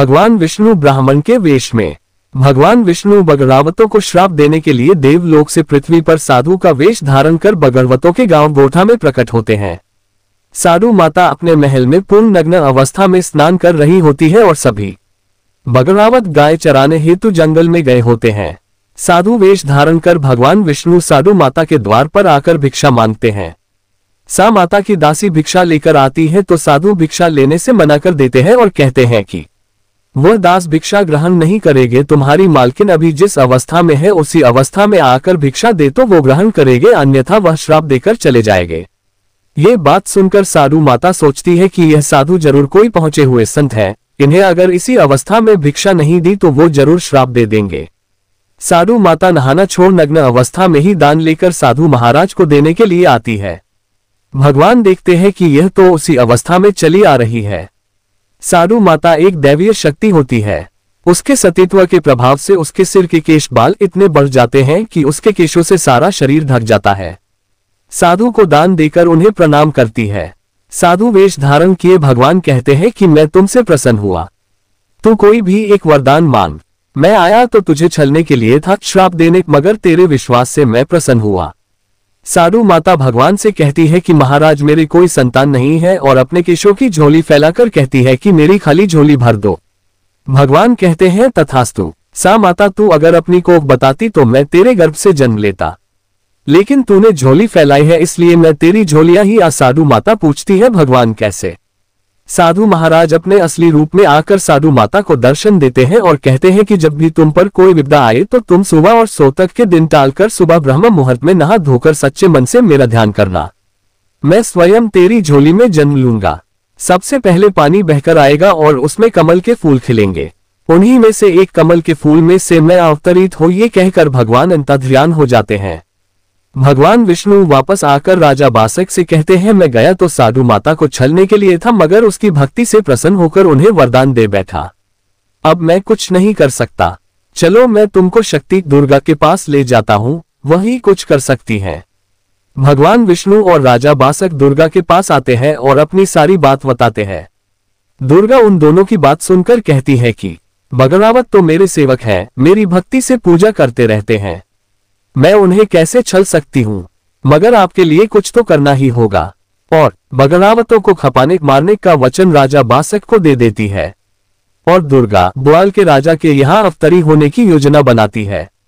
भगवान विष्णु ब्राह्मण के वेश में भगवान विष्णु बगरावतों को श्राप देने के लिए देवलोक से पृथ्वी पर साधु का वेश धारण कर बगरवतों के गांव गोठा में प्रकट होते हैं साधु माता अपने महल में पूर्ण नग्न अवस्था में स्नान कर रही होती है और सभी बगरावत गाय चराने हेतु जंगल में गए होते हैं साधु वेश धारण कर भगवान विष्णु साधु माता के द्वार पर आकर भिक्षा मांगते हैं सा माता की दासी भिक्षा लेकर आती है तो साधु भिक्षा लेने से मना कर देते हैं और कहते हैं कि वह दास भिक्षा ग्रहण नहीं करेंगे तुम्हारी मालकिन अभी जिस अवस्था में है उसी अवस्था में आकर भिक्षा दे तो वो ग्रहण करेंगे अन्यथा वह श्राप देकर चले जाएंगे ये बात सुनकर साधु माता सोचती है कि यह साधु जरूर कोई पहुंचे हुए संत है इन्हें अगर इसी अवस्था में भिक्षा नहीं दी तो वो जरूर श्राप दे देंगे साधु माता नहाना छोड़ नग्न अवस्था में ही दान लेकर साधु महाराज को देने के लिए आती है भगवान देखते हैं कि यह तो उसी अवस्था में चली आ रही है साधु माता एक दैवीय शक्ति होती है उसके सतीत्व के प्रभाव से उसके सिर के केश बाल इतने बढ़ जाते हैं कि उसके केशों से सारा शरीर ढक जाता है साधु को दान देकर उन्हें प्रणाम करती है साधु वेश धारण किए भगवान कहते हैं कि मैं तुमसे प्रसन्न हुआ तू कोई भी एक वरदान मांग मैं आया तो तुझे छलने के लिए था श्राप देने मगर तेरे विश्वास से मैं प्रसन्न हुआ साडू माता भगवान से कहती है कि महाराज मेरी कोई संतान नहीं है और अपने केशों की झोली फैलाकर कहती है कि मेरी खाली झोली भर दो भगवान कहते हैं तथास्तु सा माता तू अगर अपनी कोख बताती तो मैं तेरे गर्भ से जन्म लेता लेकिन तूने झोली फैलाई है इसलिए मैं तेरी झोलियां ही आ साधु माता पूछती है भगवान कैसे साधु महाराज अपने असली रूप में आकर साधु माता को दर्शन देते हैं और कहते हैं कि जब भी तुम पर कोई विपदा आए तो तुम सुबह और सो तक के दिन टालकर सुबह ब्रह्म मुहूर्त में नहा धोकर सच्चे मन से मेरा ध्यान करना मैं स्वयं तेरी झोली में जन्म लूंगा सबसे पहले पानी बहकर आएगा और उसमें कमल के फूल खिलेंगे उन्हीं में से एक कमल के फूल में से मैं अवतरित हो ये कहकर भगवान अंतर्ध्यान हो जाते हैं भगवान विष्णु वापस आकर राजा बासक से कहते हैं मैं गया तो साधु माता को छलने के लिए था मगर उसकी भक्ति से प्रसन्न होकर उन्हें वरदान दे बैठा अब मैं कुछ नहीं कर सकता चलो मैं तुमको शक्ति दुर्गा के पास ले जाता हूँ वही कुछ कर सकती है भगवान विष्णु और राजा बासक दुर्गा के पास आते हैं और अपनी सारी बात बताते हैं दुर्गा उन दोनों की बात सुनकर कहती है कि बगरावत तो मेरे सेवक हैं मेरी भक्ति से पूजा करते रहते हैं मैं उन्हें कैसे छल सकती हूँ मगर आपके लिए कुछ तो करना ही होगा और बगलावतों को खपाने मारने का वचन राजा बासक को दे देती है और दुर्गा बुआल के राजा के यहाँ अफतरी होने की योजना बनाती है